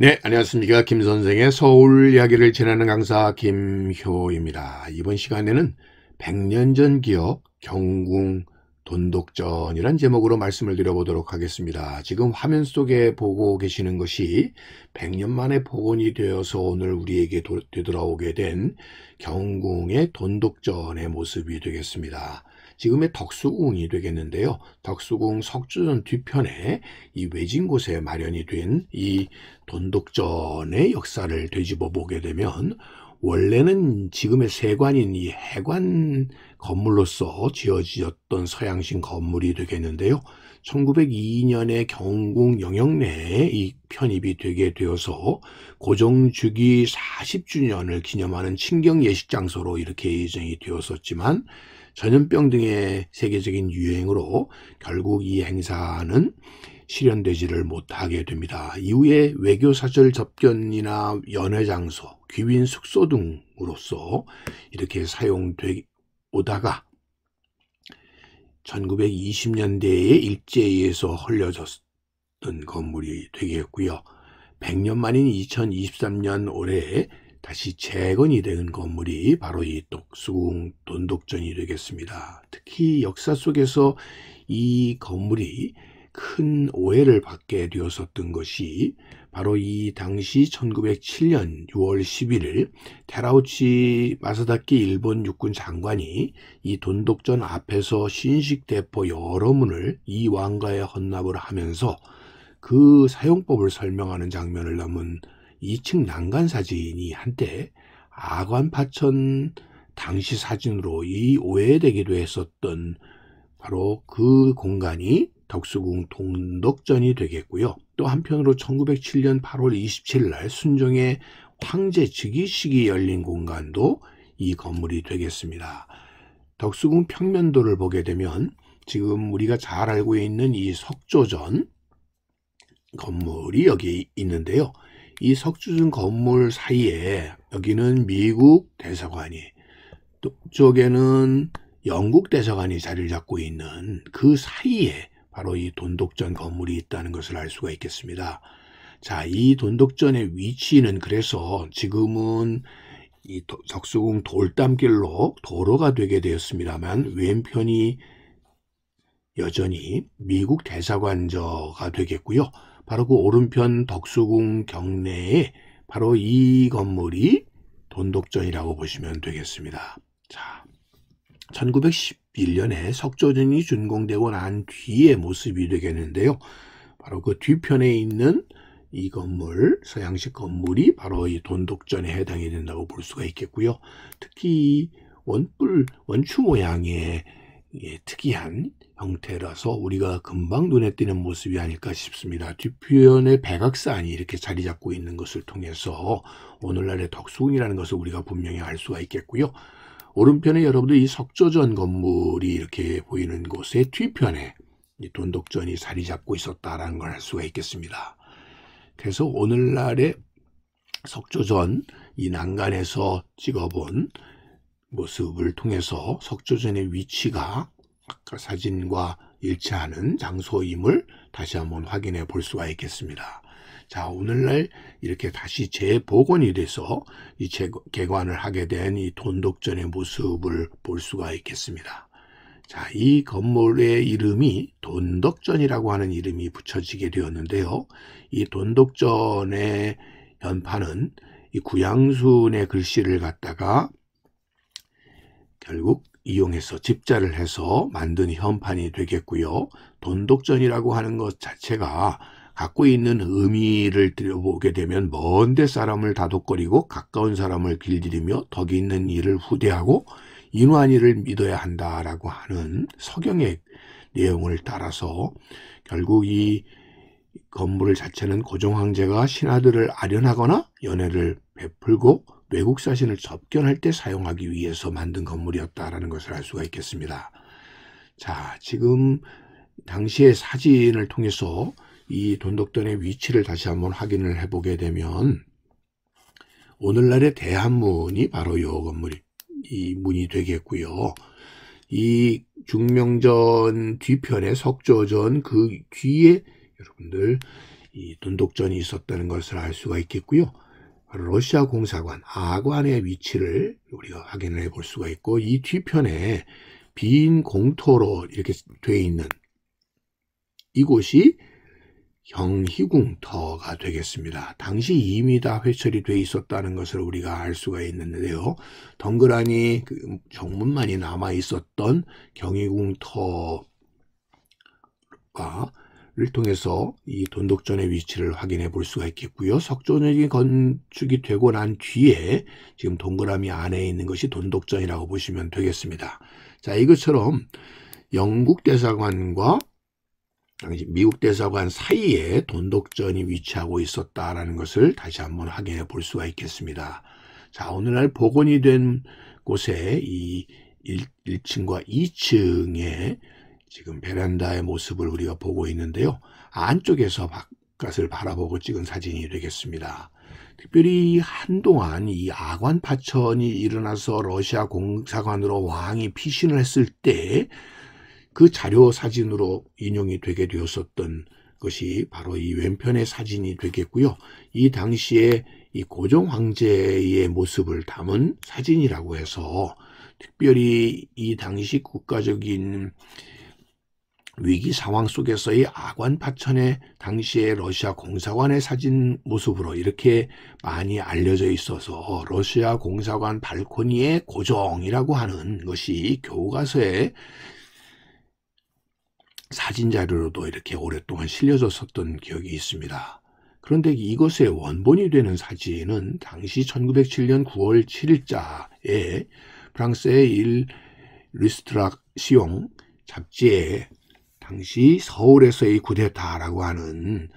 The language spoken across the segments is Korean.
네, 안녕하십니까. 김 선생의 서울 이야기를 전하는 강사 김효입니다. 이번 시간에는 100년 전 기억 경궁 돈독전이란 제목으로 말씀을 드려보도록 하겠습니다. 지금 화면 속에 보고 계시는 것이 100년 만에 복원이 되어서 오늘 우리에게 되돌아오게 된 경궁의 돈독전의 모습이 되겠습니다. 지금의 덕수궁이 되겠는데요. 덕수궁 석주전 뒤편에 이 외진 곳에 마련이 된 이 돈독전의 역사를 되짚어 보게 되면 원래는 지금의 세관인 이 해관 건물로서 지어지었던 서양식 건물이 되겠는데요. 1902년에 경궁 영역 내에 이 편입이 되게 되어서 고종 주기 40주년을 기념하는 친경 예식 장소로 이렇게 예정이 되었었지만 전염병 등의 세계적인 유행으로 결국 이 행사는 실현되지를 못하게 됩니다. 이후에 외교사절 접견이나 연회장소, 귀빈 숙소 등으로서 이렇게 사용되 오다가 1920년대에 일제에서 헐려졌던 건물이 되겠고요. 100년 만인 2023년 올해에 다시 재건이 된 건물이 바로 이 독수궁 돈독전이 되겠습니다. 특히 역사 속에서 이 건물이 큰 오해를 받게 되었었던 것이 바로 이 당시 1907년 6월 11일 테라우치 마사다키 일본 육군 장관이 이 돈독전 앞에서 신식 대포 여러 문을 이 왕가에 헌납을 하면서 그 사용법을 설명하는 장면을 남은 2층 난간 사진이 한때 아관파천 당시 사진으로 이 오해되기도 했었던 바로 그 공간이 덕수궁 동덕전이 되겠고요. 또 한편으로 1907년 8월 27일 날 순정의 황제 즉위식이 열린 공간도 이 건물이 되겠습니다. 덕수궁 평면도를 보게 되면 지금 우리가 잘 알고 있는 이 석조전 건물이 여기 있는데요. 이 석주준 건물 사이에 여기는 미국 대사관이 또 쪽에는 영국 대사관이 자리를 잡고 있는 그 사이에 바로 이 돈독전 건물이 있다는 것을 알 수가 있겠습니다. 자, 이 돈독전의 위치는 그래서 지금은 이 적수궁 돌담길로 도로가 되게 되었습니다만 왼편이 여전히 미국 대사관저가 되겠고요. 바로 그 오른편 덕수궁 경내에 바로 이 건물이 돈독전이라고 보시면 되겠습니다. 자, 1911년에 석조전이 준공되고 난 뒤의 모습이 되겠는데요. 바로 그 뒤편에 있는 이 건물, 서양식 건물이 바로 이 돈독전에 해당이 된다고 볼 수가 있겠고요. 특히 원뿔, 원추 모양의 예, 특이한 형태라서 우리가 금방 눈에 띄는 모습이 아닐까 싶습니다. 뒷표현의 백악산이 이렇게 자리 잡고 있는 것을 통해서 오늘날의 덕수궁이라는 것을 우리가 분명히 알 수가 있겠고요. 오른편에 여러분들 이 석조전 건물이 이렇게 보이는 곳의 뒤편에 돈독전이 자리 잡고 있었다라는 걸 알 수가 있겠습니다. 그래서 오늘날의 석조전 이 난간에서 찍어본 모습을 통해서 석조전의 위치가 아까 사진과 일치하는 장소임을 다시 한번 확인해 볼 수가 있겠습니다. 자, 오늘날 이렇게 다시 재복원이 돼서 이 개관을 하게 된 이 돈독전의 모습을 볼 수가 있겠습니다. 자, 이 건물의 이름이 돈독전이라고 하는 이름이 붙여지게 되었는데요. 이돈독전의 연판은 이 구양순의 글씨를 갖다가 결국 이용해서 집자를 해서 만든 현판이 되겠고요. 돈독전이라고 하는 것 자체가 갖고 있는 의미를 들여보게 되면 먼데 사람을 다독거리고 가까운 사람을 길들이며 덕이 있는 이를 후대하고 인환이를 믿어야 한다라고 하는 서경의 내용을 따라서 결국 이 건물 자체는 고종 황제가 신하들을 아련하거나 연애를 베풀고 외국 사신을 접견할 때 사용하기 위해서 만든 건물이었다라는 것을 알 수가 있겠습니다. 자, 지금 당시의 사진을 통해서 이돈독던의 위치를 다시 한번 확인을 해보게 되면 오늘날의 대한문이 바로 이건물이 문이 되겠고요. 이 중명전 뒤편에 석조전 그 뒤에 여러분들 이 돈독전이 있었다는 것을 알 수가 있겠고요. 러시아 공사관 아관의 위치를 우리가 확인을 해 볼 수가 있고 이 뒤편에 빈 공터로 이렇게 돼 있는 이곳이 경희궁터가 되겠습니다. 당시 이미 다 회철이 돼 있었다는 것을 우리가 알 수가 있는데요. 덩그라니 그 정문만이 남아 있었던 경희궁터가 를 통해서 이 돈독전의 위치를 확인해 볼 수가 있겠고요. 석조전이 건축이 되고 난 뒤에 지금 동그라미 안에 있는 것이 돈독전이라고 보시면 되겠습니다. 자, 이것처럼 영국 대사관과 미국 대사관 사이에 돈독전이 위치하고 있었다라는 것을 다시 한번 확인해 볼 수가 있겠습니다. 자, 오늘날 복원이 된 곳에 이 1, 층과 2층에 지금 베란다의 모습을 우리가 보고 있는데요. 안쪽에서 바깥을 바라보고 찍은 사진이 되겠습니다. 특별히 한동안 이 아관 파천이 일어나서 러시아 공사관으로 왕이 피신을 했을 때 그 자료 사진으로 인용이 되게 되었었던 것이 바로 이 왼편의 사진이 되겠고요. 이 당시에 이 고종 황제의 모습을 담은 사진이라고 해서 특별히 이 당시 국가적인 위기 상황 속에서의 아관파천의 당시의 러시아 공사관의 사진 모습으로 이렇게 많이 알려져 있어서 러시아 공사관 발코니의 고정이라고 하는 것이 교과서에 사진 자료로도 이렇게 오랫동안 실려졌었던 기억이 있습니다. 그런데 이것의 원본이 되는 사진은 당시 1907년 9월 7일자에 프랑스의 일 리스트락 시용 잡지에 당시 서울에서의 구데타라고 하는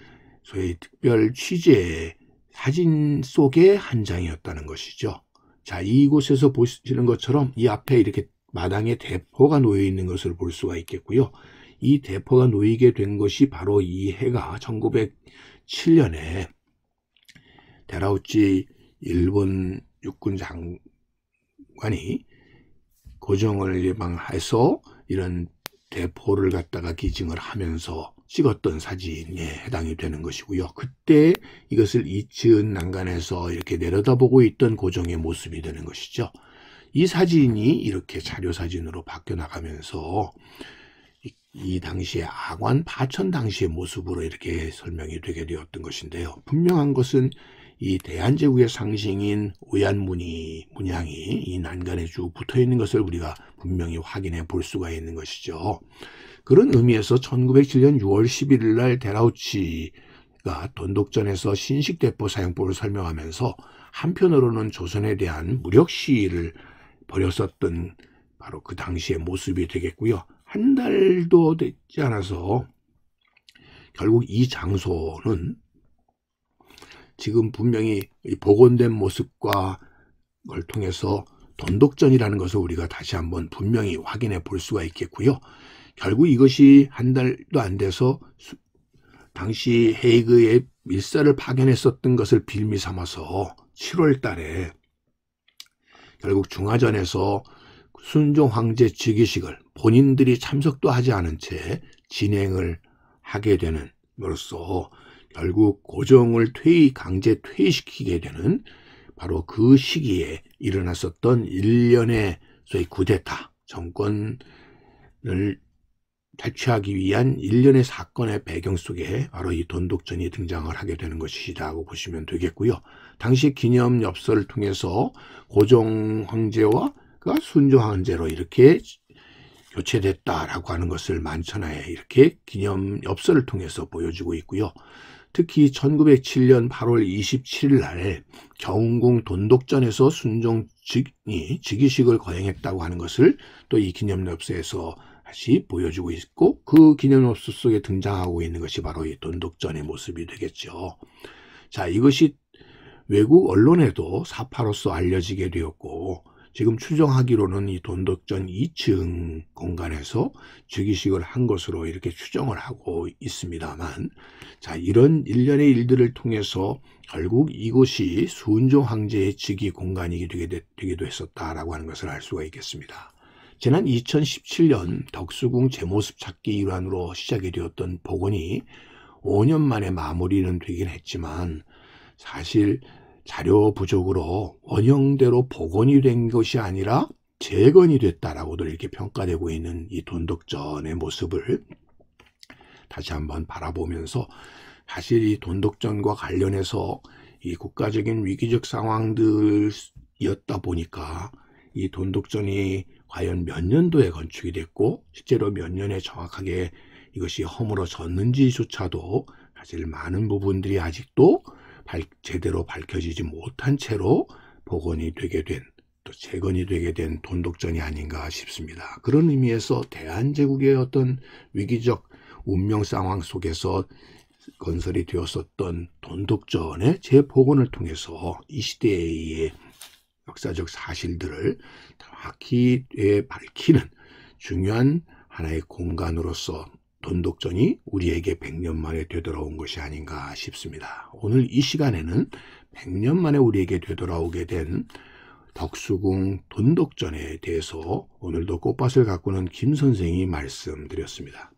소위 특별 취재 사진 속의 한 장이었다는 것이죠. 자, 이곳에서 보시는 것처럼 이 앞에 이렇게 마당에 대포가 놓여 있는 것을 볼 수가 있겠고요. 이 대포가 놓이게 된 것이 바로 이 해가 1907년에 데라우치 일본 육군 장관이 고정을 예방해서 이런 대포를 갖다가 기증을 하면서 찍었던 사진에 해당이 되는 것이고요. 그때 이것을 이2은 난간에서 이렇게 내려다보고 있던 고정의 모습이 되는 것이죠. 이 사진이 이렇게 자료 사진으로 바뀌어 나가면서 이 당시의 악완 파천 당시의 모습으로 이렇게 설명이 되게 되었던 것인데요. 분명한 것은 이 대한제국의 상징인 우얀무늬 문양이 이 난간에 쭉 붙어 있는 것을 우리가 분명히 확인해 볼 수가 있는 것이죠. 그런 의미에서 1907년 6월 11일 날 데라우치가 돈독전에서 신식대포 사용법을 설명하면서 한편으로는 조선에 대한 무력 시위를 벌였었던 바로 그 당시의 모습이 되겠고요. 한 달도 되지 않아서 결국 이 장소는 지금 분명히 복원된 모습과 걸 통해서 돈독전이라는 것을 우리가 다시 한번 분명히 확인해 볼 수가 있겠고요. 결국 이것이 한 달도 안 돼서 당시 헤이그의 밀사를 파견했었던 것을 빌미 삼아서 7월 달에 결국 중화전에서 순종 황제 즉위식을 본인들이 참석도 하지 않은 채 진행을 하게 되는 으로써 결국 고종을 퇴위 강제 퇴위시키게 되는 바로 그 시기에 일어났었던 일련의 소위 구데타 정권을 탈취하기 위한 일련의 사건의 배경 속에 바로 이 돈독전이 등장을 하게 되는 것이다고 보시면 되겠고요. 당시 기념 엽서를 통해서 고종 황제와 그 순조 황제로 이렇게 교체됐다라고 하는 것을 만천하에 이렇게 기념 엽서를 통해서 보여주고 있고요. 특히 1907년 8월 27일 날에 경운궁 돈독전에서 순종 즉이 즉위식을 거행했다고 하는 것을 또 이 기념엽서에서 다시 보여주고 있고 그 기념엽서 속에 등장하고 있는 것이 바로 이 돈독전의 모습이 되겠죠. 자 이것이 외국 언론에도 사파로서 알려지게 되었고 지금 추정하기로는 이 돈덕전 2층 공간에서 즉위식을 한 것으로 이렇게 추정을 하고 있습니다만 자 이런 일련의 일들을 통해서 결국 이곳이 순종 황제의 즉위 공간이 되기도 했었다라고 하는 것을 알 수가 있겠습니다. 지난 2017년 덕수궁 제모습 찾기 일환으로 시작이 되었던 복원이 5년 만에 마무리는 되긴 했지만 사실 자료 부족으로 원형대로 복원이 된 것이 아니라 재건이 됐다라고도 이렇게 평가되고 있는 이 돈독전의 모습을 다시 한번 바라보면서 사실 이 돈독전과 관련해서 이 국가적인 위기적 상황들이었다 보니까 이 돈독전이 과연 몇 년도에 건축이 됐고 실제로 몇 년에 정확하게 이것이 허물어졌는지조차도 사실 많은 부분들이 아직도 제대로 밝혀지지 못한 채로 복원이 되게 된 또 재건이 되게 된 돈독전이 아닌가 싶습니다. 그런 의미에서 대한제국의 어떤 위기적 운명 상황 속에서 건설이 되었었던 돈독전의 재복원을 통해서 이 시대의 역사적 사실들을 확히 예, 밝히는 중요한 하나의 공간으로서 돈독전이 우리에게 100년 만에 되돌아온 것이 아닌가 싶습니다. 오늘 이 시간에는 100년 만에 우리에게 되돌아오게 된 덕수궁 돈독전에 대해서 오늘도 꽃밭을 가꾸는 김 선생이 말씀드렸습니다.